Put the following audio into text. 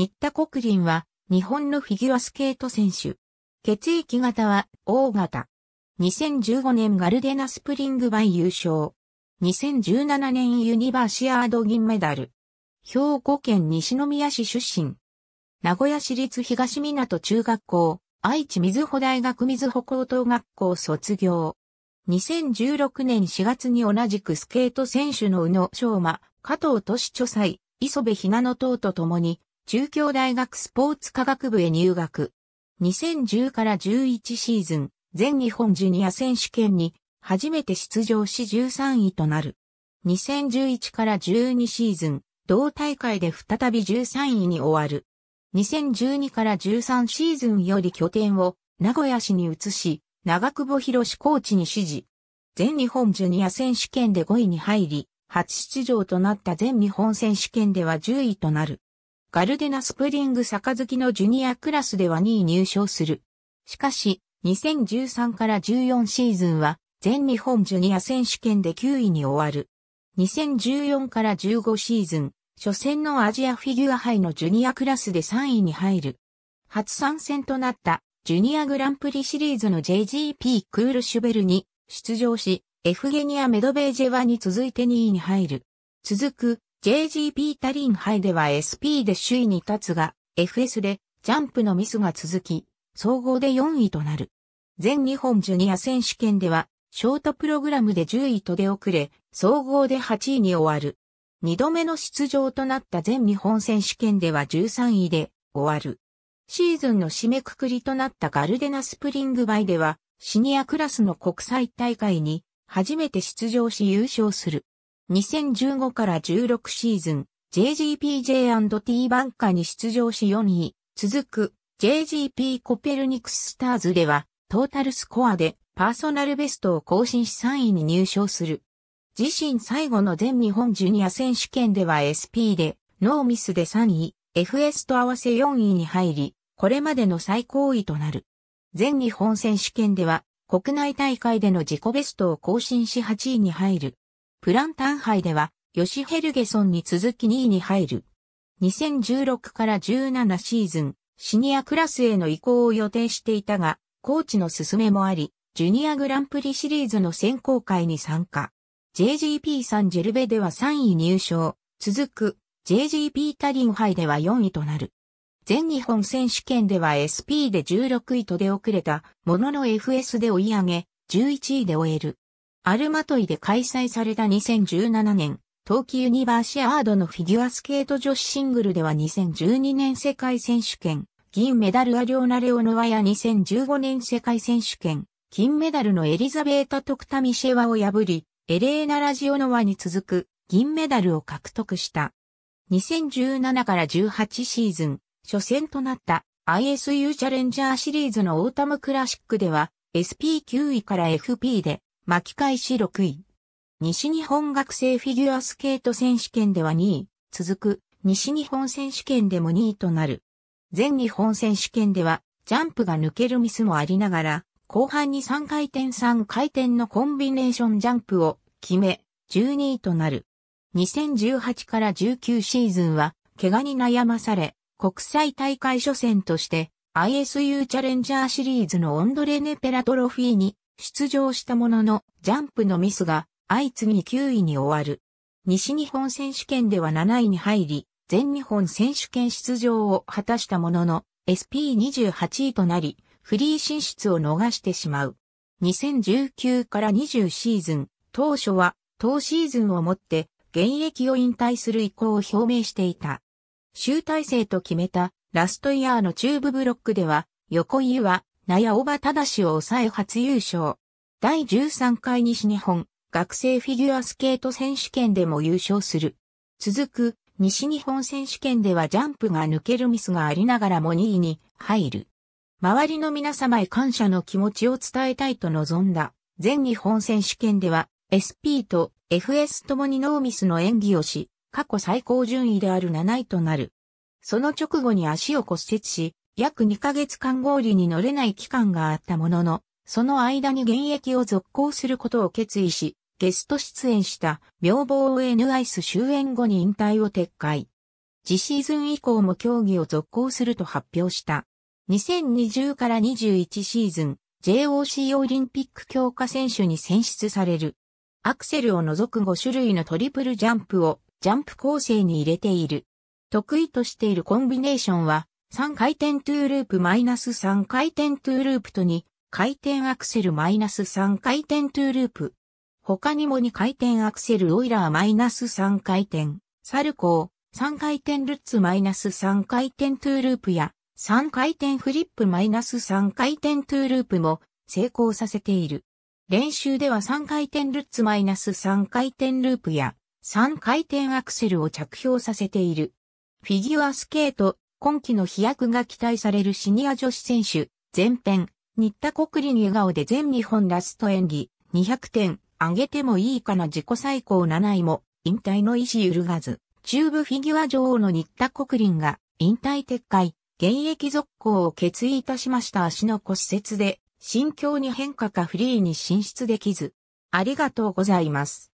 新田国林は、日本のフィギュアスケート選手。血液型は、O 型。2015年ガルデナスプリングバイ優勝。2017年ユニバーシアード銀メダル。兵庫県西宮市出身。名古屋市立東港中学校、愛知水穂大学水穂高等学校卒業。2016年4月に同じくスケート選手の宇野昌磨、加藤俊著祭、磯部ひなの等と共に、中京大学スポーツ科学部へ入学。2010から11シーズン、全日本ジュニア選手権に初めて出場し13位となる。2011から12シーズン、同大会で再び13位に終わる。2012から13シーズンより拠点を名古屋市に移し、長久保博士コーチに指示。全日本ジュニア選手権で5位に入り、初出場となった全日本選手権では10位となる。ガルデナスプリング月のジュニアクラスでは2位入賞する。しかし、2013から14シーズンは、全日本ジュニア選手権で9位に終わる。2014から15シーズン、初戦のアジアフィギュア杯のジュニアクラスで3位に入る。初参戦となった、ジュニアグランプリシリーズの JGP クールシュベルに出場し、エフゲニア・メドベージェワに続いて2位に入る。続く JGP タリン杯では SP で首位に立つが、FS でジャンプのミスが続き、総合で4位となる。全日本ジュニア選手権では、ショートプログラムで10位と出遅れ、総合で8位に終わる。2度目の出場となった全日本選手権では13位で終わる。シーズンの締めくくりとなったガルデナスプリングバイでは、シニアクラスの国際大会に初めて出場し優勝する。2015から16シーズン、JGPJ&T バンカーに出場し4位、続く JGP コペルニクススターズでは、トータルスコアでパーソナルベストを更新し3位に入賞する。自身最後の全日本ジュニア選手権では SP で、ノーミスで3位、FS と合わせ4位に入り、これまでの最高位となる。全日本選手権では、国内大会での自己ベストを更新し8位に入る。プランタンハイでは、ヨシヘルゲソンに続き2位に入る。2016から17シーズン、シニアクラスへの移行を予定していたが、コーチの勧めもあり、ジュニアグランプリシリーズの選考会に参加。JGP サンジェルベでは3位入賞。続く JGP タリンハイでは4位となる。全日本選手権では SP で16位と出遅れたものの FS で追い上げ、11位で終える。アルマトイで開催された2017年、冬季ユニバーシアードのフィギュアスケート女子シングルでは2012年世界選手権、銀メダルアリオナ・レオノワや2015年世界選手権、金メダルのエリザベータ・トクタ・ミシェワを破り、エレーナ・ラジオノワに続く銀メダルを獲得した。2017から18シーズン、初戦となった ISU チャレンジャーシリーズのオータムクラシックでは SP9 位から FP で巻き返し6位。西日本学生フィギュアスケート選手権では2位、続く西日本選手権でも2位となる。全日本選手権ではジャンプが抜けるミスもありながら、後半に3回転3回転のコンビネーションジャンプを決め、12位となる。2018から19シーズンは、怪我に悩まされ、国際大会初戦として、ISU チャレンジャーシリーズのオンドレネ・ペラトロフィーに出場したものの、ジャンプのミスが相次ぎ9位に終わる。西日本選手権では7位に入り、全日本選手権出場を果たしたものの、SP28 位となり、フリー進出を逃してしまう。2019から20シーズン、当初は、当シーズンをもって、現役を引退する意向を表明していた。集大成と決めた、ラストイヤーの中部ブロックでは、横井はおば小だしを抑え初優勝。第13回西日本学生フィギュアスケート選手権でも優勝する。続く西日本選手権ではジャンプが抜けるミスがありながらも2位に入る。周りの皆様へ感謝の気持ちを伝えたいと望んだ全日本選手権では SP と FS ともにノーミスの演技をし、過去最高順位である7位となる。その直後に足を骨折し、約2ヶ月間合流に乗れない期間があったものの、その間に現役を続行することを決意し、ゲスト出演した妙望 ON アイス終演後に引退を撤回。次シーズン以降も競技を続行すると発表した。2020から21シーズン、JOC オリンピック強化選手に選出される。アクセルを除く5種類のトリプルジャンプをジャンプ構成に入れている。得意としているコンビネーションは3回転トゥーループマイナス3回転トゥーループと2回転アクセルマイナス3回転トゥーループ。他にも2回転アクセルオイラーマイナス3回転、サルコー、3回転ルッツマイナス3回転トゥーループや3回転フリップマイナス3回転トゥーループも成功させている。練習では3回転ルッツマイナス3回転ループや3回転アクセルを着氷させている。フィギュアスケート今季の飛躍が期待されるシニア女子選手、前編、新田国林笑顔で全日本ラスト演技、200点、上げてもいいかな自己最高7位も、引退の意思揺るがず、中部フィギュア女王の新田国林が、引退撤回、現役続行を決意いたしました足の骨折で、心境に変化かフリーに進出できず、ありがとうございます。